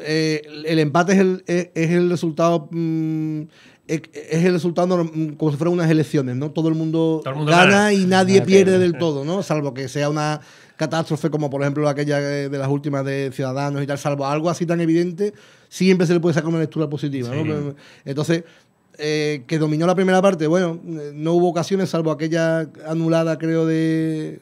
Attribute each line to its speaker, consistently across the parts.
Speaker 1: Eh, el empate es el, resultado. Eh, es, el resultado mm, eh, mm, como si fueran unas elecciones, ¿no? Todo el mundo, gana, y nadie pierde del todo, ¿no? Salvo que sea una catástrofe como por ejemplo aquella de las últimas de Ciudadanos y tal, salvo algo así tan evidente, siempre se le puede sacar una lectura positiva, Entonces, que dominó la primera parte, bueno, no hubo ocasiones salvo aquella anulada, creo, de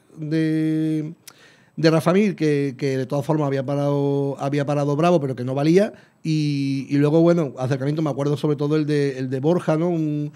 Speaker 1: de Rafa Mir, que, de todas formas había parado, había parado bravo, pero que no valía. Y, luego, bueno, acercamiento, me acuerdo sobre todo el de, de Borja, ¿no? Un,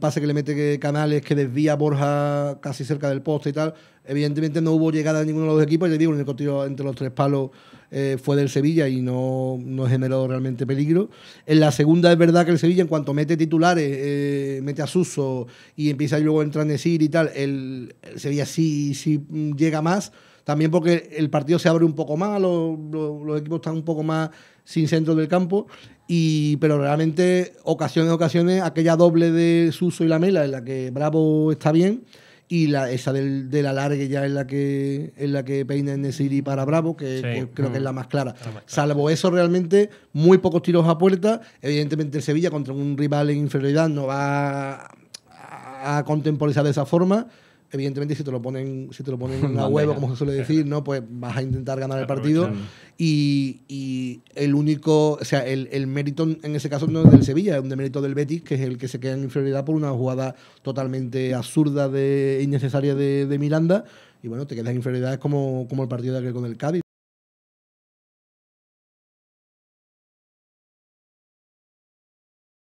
Speaker 1: pase que le mete Canales, que desvía Borja casi cerca del poste y tal. Evidentemente no hubo llegada de ninguno de los equipos, ya digo, el único entre los tres palos eh, fue del Sevilla y no, no, generó realmente peligro. En la segunda es verdad que el Sevilla, en cuanto mete titulares, eh, mete a Suso y empieza y luego entra a decir y tal, el, Sevilla sí, sí llega más también porque el partido se abre un poco más, los, equipos están un poco más sin centro del campo. Y, pero realmente, ocasiones, ocasiones, aquella doble de Suso y Lamela en la que Bravo está bien y la, esa de la larga ya es la que en la que peina y para Bravo, que, creo que es la más clara. Salvo eso, realmente, muy pocos tiros a puerta. Evidentemente, el Sevilla contra un rival en inferioridad no va a, a contemporizar de esa forma evidentemente si te lo ponen, si te lo ponen en la huevo, como se suele decir, ¿no? Pues vas a intentar ganar el partido. Y, el único, o sea, el, mérito en ese caso no es del Sevilla, es un mérito del Betis, que es el que se queda en inferioridad por una jugada totalmente absurda e innecesaria de, Miranda. Y bueno, te quedas en inferioridad como, como el partido de aquel con el Cádiz.